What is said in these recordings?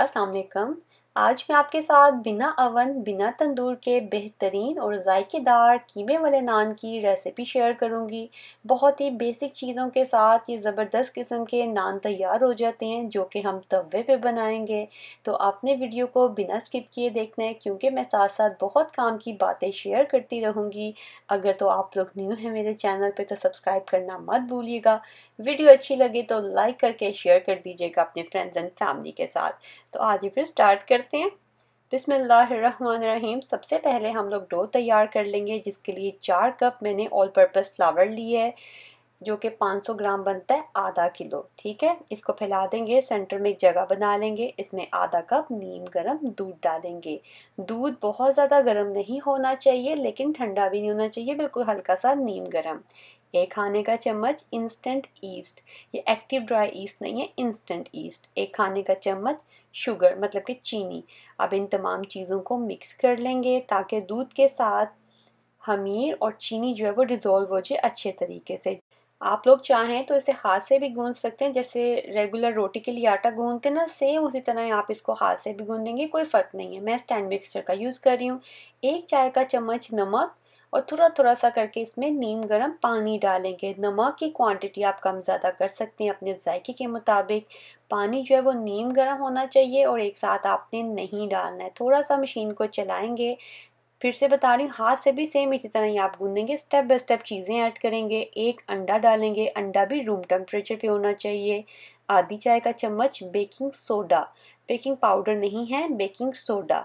Assalamu alaikum. आज मैं आपके साथ बिना अवन बिना तंदूर के बेहतरीन और जायकेदार कीमे वाले नान की रेसिपी शेयर करूंगी बहुत ही बेसिक चीज़ों के साथ ये ज़बरदस्त किस्म के नान तैयार हो जाते हैं जो कि हम तवे पे बनाएंगे तो आपने वीडियो को बिना स्किप किए देखना है क्योंकि मैं साथ साथ बहुत काम की बातें शेयर करती रहूँगी अगर तो आप लोग न्यू हैं मेरे चैनल पर तो सब्सक्राइब करना मत भूलिएगा वीडियो अच्छी लगे तो लाइक करके शेयर कर दीजिएगा अपने फ्रेंड्स एंड फैमिली के साथ तो आज ही फिर स्टार्ट कर करते हैं बिसमीम सबसे पहले हम लोग डो तैयार कर लेंगे जिसके लिए चार कप मैंने ऑल पर्पज़ फ्लावर लिए है जो कि 500 ग्राम बनता है आधा किलो ठीक है इसको फैला देंगे सेंटर में एक जगह बना लेंगे इसमें आधा कप नीम गरम दूध डालेंगे दूध बहुत ज़्यादा गरम नहीं होना चाहिए लेकिन ठंडा भी नहीं होना चाहिए बिल्कुल हल्का सा नीम गरम एक खाने का चम्मच इंस्टेंट ईस्ट ये एक्टिव ड्राई ईस्ट नहीं है इंस्टेंट ईस्ट एक खाने का चम्मच शुगर मतलब कि चीनी अब इन तमाम चीज़ों को मिक्स कर लेंगे ताकि दूध के साथ हमीर और चीनी जो है वो डिज़ोल्व हो जाए अच्छे तरीके से आप लोग चाहें तो इसे हाथ से भी गूंद सकते हैं जैसे रेगुलर रोटी के लिए आटा गूंदते ना सेम उसी तरह आप इसको हाथ से भी गूंदेंगे कोई फ़र्क नहीं है मैं स्टैंड मिक्सचर का यूज़ कर रही हूँ एक चाय का चम्मच नमक और थोड़ा थोड़ा सा करके इसमें नीम गर्म पानी डालेंगे नमक की क्वांटिटी आप कम ज़्यादा कर सकते हैं अपने जायके के मुताबिक पानी जो है वो नीम गर्म होना चाहिए और एक साथ आपने नहीं डालना है थोड़ा सा मशीन को चलाएंगे फिर से बता रही हूँ हाथ से भी सेम इसी तरह ही आप गूंदेंगे स्टेप बाय स्टेप चीज़ें ऐड करेंगे एक अंडा डालेंगे अंडा भी रूम टेम्परेचर पे होना चाहिए आधी चाय का चम्मच बेकिंग सोडा बेकिंग पाउडर नहीं है बेकिंग सोडा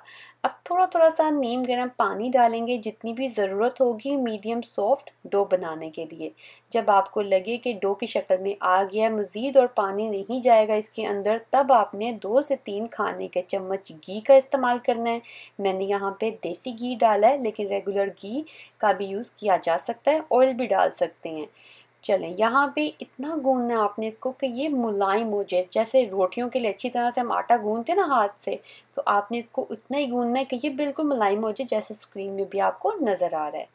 अब थोड़ा थोड़ा सा नीम गर्म पानी डालेंगे जितनी भी ज़रूरत होगी मीडियम सॉफ्ट डो बनाने के लिए जब आपको लगे कि डो की शक्ल में आ गया मज़ीद और पानी नहीं जाएगा इसके अंदर तब आपने दो से तीन खाने के चम्मच घी का इस्तेमाल करना है मैंने यहाँ पे देसी घी डाला है लेकिन रेगुलर घी का भी यूज़ किया जा सकता है ऑयल भी डाल सकते हैं चलें यहाँ पे इतना गूंदना आपने इसको कि ये मुलायम हो जाए जैसे रोटियों के लिए अच्छी तरह से हम आटा गूंदते हैं ना हाथ से तो आपने इसको उतना ही गूंदना है कि ये बिल्कुल मुलायम हो जाए जैसे स्क्रीन में भी आपको नज़र आ रहा है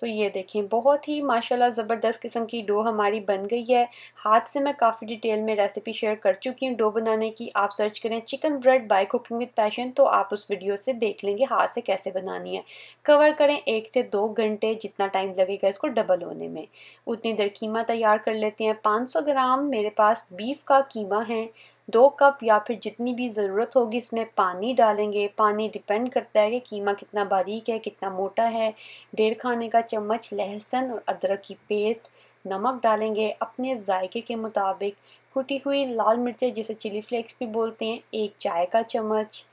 तो ये देखें बहुत ही माशाल्लाह ज़बरदस्त किस्म की डो हमारी बन गई है हाथ से मैं काफ़ी डिटेल में रेसिपी शेयर कर चुकी हूँ डो बनाने की आप सर्च करें chicken bread by cooking with passion तो आप उस वीडियो से देख लेंगे हाथ से कैसे बनानी है कवर करें एक से दो घंटे जितना टाइम लगेगा इसको डबल होने में उतनी देर कीमा तैयार कर लेते हैं पाँच ग्राम मेरे पास बीफ का कीमा है दो कप या फिर जितनी भी ज़रूरत होगी इसमें पानी डालेंगे पानी डिपेंड करता है कि कीमा कितना बारीक है कितना मोटा है डेढ़ खाने का चम्मच लहसुन और अदरक की पेस्ट नमक डालेंगे अपने जायके के मुताबिक कुटी हुई लाल मिर्चें जिसे चिली फ्लेक्स भी बोलते हैं एक चाय का चम्मच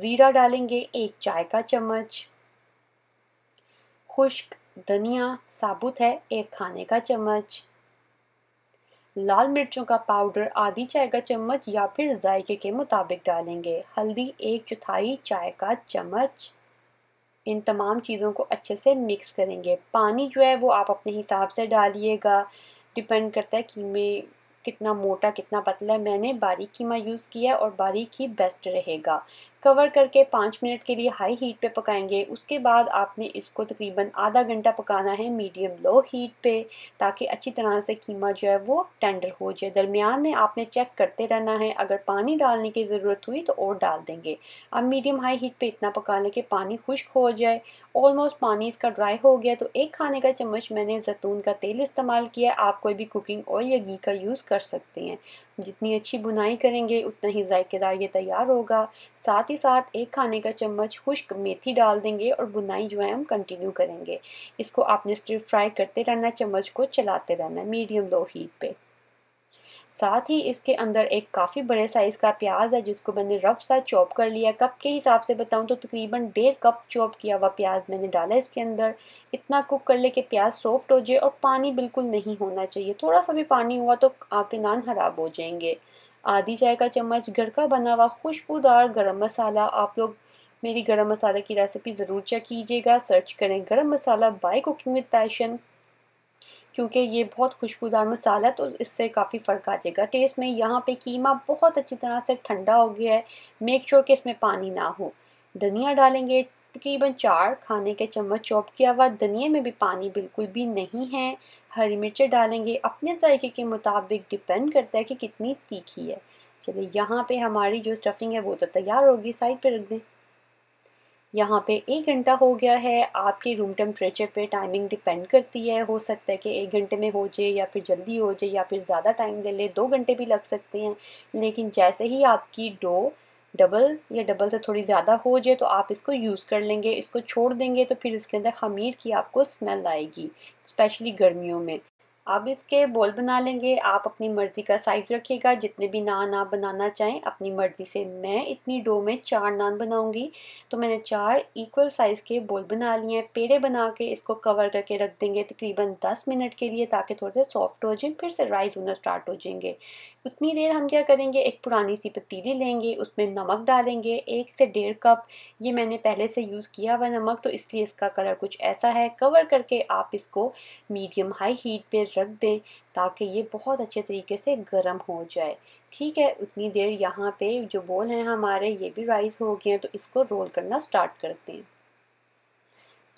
ज़ीरा डालेंगे एक चाय का चम्मच खुश्क धनिया साबुत है एक खाने का चम्मच लाल मिर्चों का पाउडर आधी चाय का चम्मच या फिर जायके के मुताबिक डालेंगे हल्दी एक चौथाई चाय का चम्मच इन तमाम चीज़ों को अच्छे से मिक्स करेंगे पानी जो है वो आप अपने हिसाब से डालिएगा डिपेंड करता है कि में कितना मोटा कितना पतला है मैंने बारीक कीमा यूज़ किया और बारीक ही बेस्ट रहेगा कवर करके पाँच मिनट के लिए हाई हीट पे पकाएंगे उसके बाद आपने इसको तकरीबन आधा घंटा पकाना है मीडियम लो हीट पे ताकि अच्छी तरह से कीमा जो है वो टेंडर हो जाए दरमियान में आपने चेक करते रहना है अगर पानी डालने की ज़रूरत हुई तो और डाल देंगे अब मीडियम हाई हीट पे इतना पका लें कि पानी खुश्क हो जाए ऑलमोस्ट पानी इसका ड्राई हो गया तो एक खाने का चम्मच मैंने जैतून का तेल इस्तेमाल किया आप कोई भी कुकिंग ऑयल या घी का यूज़ कर कर सकते हैं जितनी अच्छी बुनाई करेंगे उतना ही जायकेदार ये तैयार होगा साथ ही साथ एक खाने का चम्मच खुश्क मेथी डाल देंगे और बुनाई जो है हम कंटिन्यू करेंगे इसको आपने स्टिर फ्राई करते रहना चम्मच को चलाते रहना मीडियम लो हीट पर साथ ही इसके अंदर एक काफ़ी बड़े साइज़ का प्याज है जिसको मैंने रफ सा चॉप कर लिया कप के हिसाब से बताऊँ तो तकरीबन डेढ़ कप चॉप किया हुआ प्याज मैंने डाला इसके अंदर इतना कुक कर ले कि प्याज सॉफ्ट हो जाए और पानी बिल्कुल नहीं होना चाहिए थोड़ा सा भी पानी हुआ तो आपके नान ख़राब हो जाएंगे आधी चाय का चम्मच घर का बना हुआ खुशबूदार गर्म मसाला आप लोग मेरी गर्म मसाले की रेसिपी ज़रूर चेक कीजिएगा सर्च करें garam masala by cooking with passion क्योंकि ये बहुत खुशबूदार मसाला है तो इससे काफ़ी फ़र्क आ जाएगा टेस्ट में यहाँ पे कीमा बहुत अच्छी तरह से ठंडा हो गया है मेक श्योर कि इसमें पानी ना हो धनिया डालेंगे तकरीबन चार खाने के चम्मच चॉप किया हुआ धनिए में भी पानी बिल्कुल भी नहीं है हरी मिर्चें डालेंगे अपने जायके के मुताबिक डिपेंड करता है कि कितनी तीखी है चलिए यहाँ पे हमारी जो स्टफिंग है वो तो तैयार होगी साइड पे रख दें यहाँ पे एक घंटा हो गया है आपके रूम टेम्परेचर पे टाइमिंग डिपेंड करती है हो सकता है कि एक घंटे में हो जाए या फिर जल्दी हो जाए या फिर ज़्यादा टाइम ले ले दो घंटे भी लग सकते हैं लेकिन जैसे ही आपकी डो डबल या डबल से थोड़ी ज़्यादा हो जाए तो आप इसको यूज़ कर लेंगे इसको छोड़ देंगे तो फिर इसके अंदर खमीर की आपको स्मेल आएगी स्पेशली गर्मियों में आप इसके बोल बना लेंगे आप अपनी मर्ज़ी का साइज़ रखिएगा जितने भी नान आप बनाना चाहें अपनी मर्ज़ी से मैं इतनी डो में चार नान बनाऊंगी तो मैंने चार इक्वल साइज़ के बोल बना लिए हैं पेड़े बना के इसको कवर करके रख देंगे तकरीबन दस मिनट के लिए ताकि थोड़े से सॉफ्ट हो जाए फिर से राइस होना स्टार्ट हो जाएंगे उतनी देर हम क्या करेंगे एक पुरानी सी पतीली लेंगे उसमें नमक डालेंगे एक से डेढ़ कप ये मैंने पहले से यूज़ किया हुआ नमक तो इसलिए इसका कलर कुछ ऐसा है कवर करके आप इसको मीडियम हाई हीट पर रख दें ताकि ये बहुत अच्छे तरीके से गर्म हो जाए ठीक है उतनी देर यहाँ पे जो बोल हैं हमारे ये भी राइस हो गए हैं तो इसको रोल करना स्टार्ट करते हैं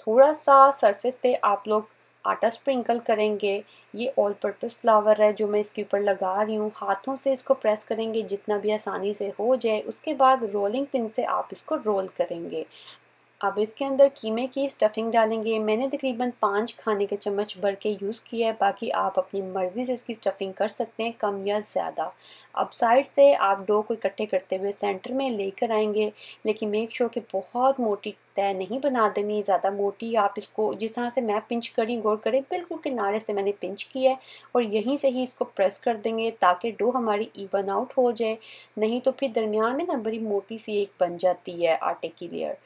थोड़ा सा सरफेस पे आप लोग आटा स्प्रिंकल करेंगे ये ऑल पर्पस फ्लावर है जो मैं इसके ऊपर लगा रही हूँ हाथों से इसको प्रेस करेंगे जितना भी आसानी से हो जाए उसके बाद रोलिंग पिन से आप इसको रोल करेंगे अब इसके अंदर कीमे की स्टफिंग डालेंगे मैंने तकरीबन पाँच खाने के चम्मच भर के यूज़ किया है बाकी आप अपनी मर्ज़ी से इसकी स्टफिंग कर सकते हैं कम या ज़्यादा अब साइड से आप डो को इकट्ठे करते हुए सेंटर में लेकर आएंगे लेकिन मेक श्योर कि बहुत मोटी तय नहीं बना देनी ज़्यादा मोटी आप इसको जिस तरह से मैं पिंच करी गौर करें बिल्कुल किनारे से मैंने पिंच किया है और यहीं से ही इसको प्रेस कर देंगे ताकि डो हमारी इवन आउट हो जाए नहीं तो फिर दरमियान में ना बड़ी मोटी सी एक बन जाती है आटे की लेयर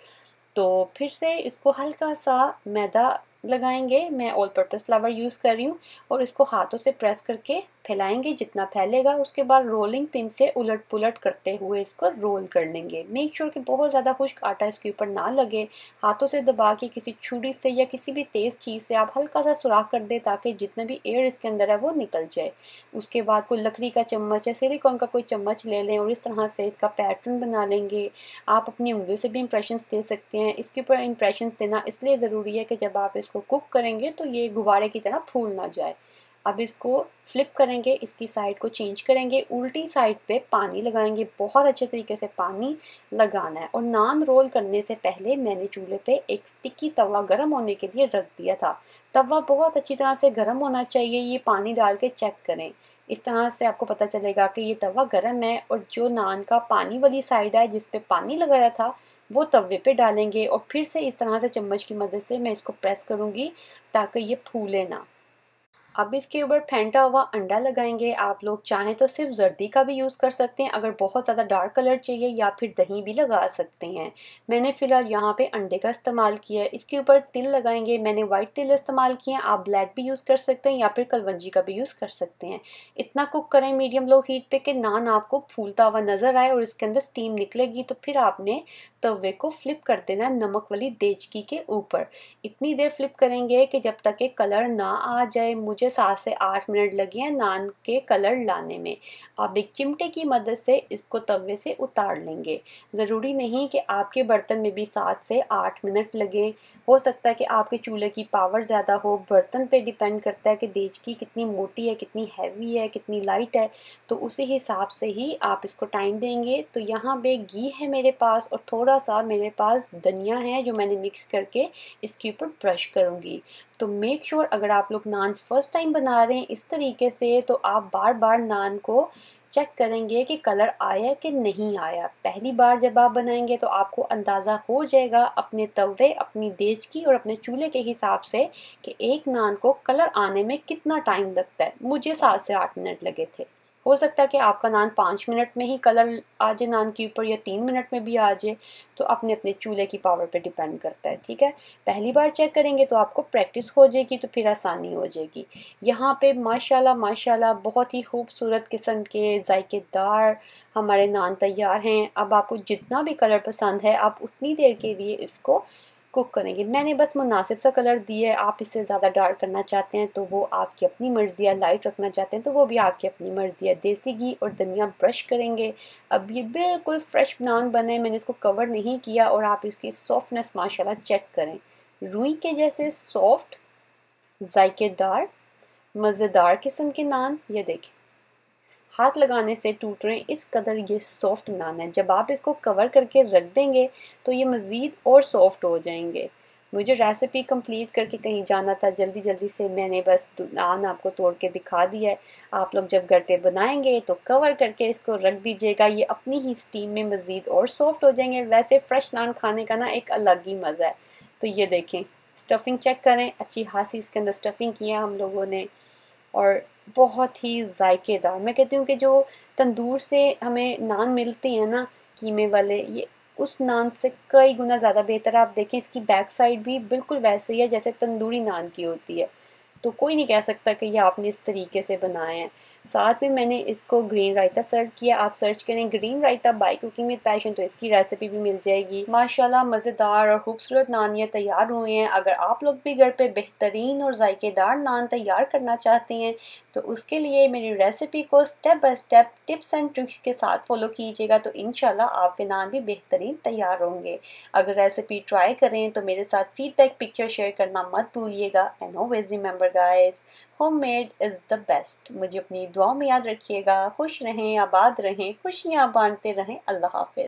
तो फिर से इसको हल्का सा मैदा लगाएंगे मैं ऑल पर्पज़ फ्लावर यूज़ कर रही हूँ और इसको हाथों से प्रेस करके फैलाएंगे जितना फैलेगा उसके बाद रोलिंग पिन से उलट पुलट करते हुए इसको रोल कर लेंगे मेक श्योर sure कि बहुत ज़्यादा खुश्क आटा इसके ऊपर ना लगे हाथों से दबा के किसी छुरी से या किसी भी तेज़ चीज़ से आप हल्का सा सुराख कर दें ताकि जितना भी एयर इसके अंदर है वो निकल जाए उसके बाद कोई लकड़ी का चम्मच या सिलिकॉन का कोई चम्मच ले लें और इस तरह से इसका पैटर्न बना लेंगे आप अपनी उंगलियों से भी इंप्रेशन दे सकते हैं इसके ऊपर इंप्रेशंस देना इसलिए ज़रूरी है कि जब आप इसको कुक करेंगे तो ये गुब्बारे की तरह फूल ना जाए अब इसको फ्लिप करेंगे इसकी साइड को चेंज करेंगे उल्टी साइड पे पानी लगाएंगे बहुत अच्छे तरीके से पानी लगाना है और नान रोल करने से पहले मैंने चूल्हे पे एक स्टिकी तवा गर्म होने के लिए रख दिया था तवा बहुत अच्छी तरह से गर्म होना चाहिए ये पानी डाल के चेक करें इस तरह से आपको पता चलेगा कि ये तवा गर्म है और जो नान का पानी वाली साइड है जिस पानी लगाया था वो तवे पे डालेंगे और फिर से इस तरह से चम्मच की मदद से मैं इसको प्रेस करूँगी ताकि ये फूले ना अब इसके ऊपर फेंटा हुआ अंडा लगाएंगे आप लोग चाहें तो सिर्फ जर्दी का भी यूज़ कर सकते हैं अगर बहुत ज़्यादा डार्क कलर चाहिए या फिर दही भी लगा सकते हैं मैंने फ़िलहाल यहाँ पे अंडे का इस्तेमाल किया है इसके ऊपर तिल लगाएंगे मैंने वाइट तिल इस्तेमाल किया है आप ब्लैक भी यूज़ कर सकते हैं या फिर कलवंजी का भी यूज़ कर सकते हैं इतना कुक करें मीडियम लो हीट पर कि नान आपको फूलता हुआ नज़र आए और इसके अंदर स्टीम निकलेगी तो फिर आपने तवे को फ्लिप कर देना नमक वाली देचकी के ऊपर इतनी देर फ्लिप करेंगे कि जब तक ये कलर ना आ जाए मुझे सात से आठ मिनट लगे हैं नान के कलर लाने में आप एक चिमटे की मदद से इसको तवे से उतार लेंगे ज़रूरी नहीं कि आपके बर्तन में भी सात से आठ मिनट लगे हो सकता है कि आपके चूल्हे की पावर ज़्यादा हो बर्तन पे डिपेंड करता है कि देज की कितनी मोटी है कितनी हैवी है कितनी लाइट है तो उसी हिसाब से ही आप इसको टाइम देंगे तो यहाँ पर घी है मेरे पास और थोड़ा सा मेरे पास धनिया है जो मैंने मिक्स करके इसके ऊपर ब्रश करूँगी तो मेक श्योर sure अगर आप लोग नान फर्स्ट टाइम बना रहे हैं इस तरीके से तो आप बार बार नान को चेक करेंगे कि कलर आया कि नहीं आया पहली बार जब आप बनाएंगे तो आपको अंदाज़ा हो जाएगा अपने तवे अपनी देश की और अपने चूल्हे के हिसाब से कि एक नान को कलर आने में कितना टाइम लगता है मुझे सात से आठ मिनट लगे थे हो सकता है कि आपका नान पाँच मिनट में ही कलर आ जाए नान के ऊपर या तीन मिनट में भी आ जाए तो अपने अपने चूल्हे की पावर पे डिपेंड करता है ठीक है पहली बार चेक करेंगे तो आपको प्रैक्टिस हो जाएगी तो फिर आसानी हो जाएगी यहाँ पे माशाल्लाह माशाल्लाह बहुत ही खूबसूरत किस्म के जायकेदार हमारे नान तैयार हैं अब आपको जितना भी कलर पसंद है आप उतनी देर के लिए इसको कुक करेंगे मैंने बस मुनासिब सा कलर दिया है आप इससे ज़्यादा डार्क करना चाहते हैं तो वो आपकी अपनी मर्ज़ी है लाइट रखना चाहते हैं तो वो भी आपकी अपनी मर्ज़ी है देसी घी और धनिया ब्रश करेंगे अब ये बिल्कुल फ्रेश नान बने मैंने इसको कवर नहीं किया और आप इसकी सॉफ्टनेस माशाल्लाह चेक करें रुई के जैसे सॉफ्ट जायकेदार मज़ेदार किस्म के नान ये देखें हाथ लगाने से टूट रहे हैं इस कदर ये सॉफ्ट नान है जब आप इसको कवर करके रख देंगे तो ये मज़ीद और सॉफ्ट हो जाएंगे मुझे रेसिपी कंप्लीट करके कहीं जाना था जल्दी जल्दी से मैंने बस नान आपको तोड़ के दिखा दिया है आप लोग जब घर पे बनाएंगे तो कवर करके इसको रख दीजिएगा ये अपनी ही स्टीम में मज़ीद और सॉफ्ट हो जाएंगे वैसे फ़्रेश नान खाने का ना एक अलग ही मज़ा है तो ये देखें स्टफिंग चेक करें अच्छी खासी उसके अंदर स्टफिंग किया हम लोगों ने और बहुत ही जायकेदार मैं कहती हूँ कि जो तंदूर से हमें नान मिलते हैं ना कीमे वाले ये उस नान से कई गुना ज़्यादा बेहतर आप देखें इसकी बैक साइड भी बिल्कुल वैसे ही है जैसे तंदूरी नान की होती है तो कोई नहीं कह सकता कि ये आपने इस तरीके से बनाए हैं साथ में मैंने इसको ग्रीन रायता सर्व किया आप सर्च करें green raita by cooking with passion तो इसकी रेसिपी भी मिल जाएगी माशाल्लाह मज़ेदार और खूबसूरत नान ये तैयार हुए हैं अगर आप लोग भी घर पे बेहतरीन और जायकेदार नान तैयार करना चाहते हैं तो उसके लिए मेरी रेसिपी को step by step tips and tricks के साथ फॉलो कीजिएगा तो इन आपके नान भी बेहतरीन तैयार होंगे अगर रेसिपी ट्राई करें तो मेरे साथ फीडबैक पिक्चर शेयर करना मत भूलिएगा and always remember guys homemade is the best मुझे अपनी दुआ में याद रखिएगा खुश रहें आबाद रहें खुशियाँ बांटते रहें अल्लाह हाफि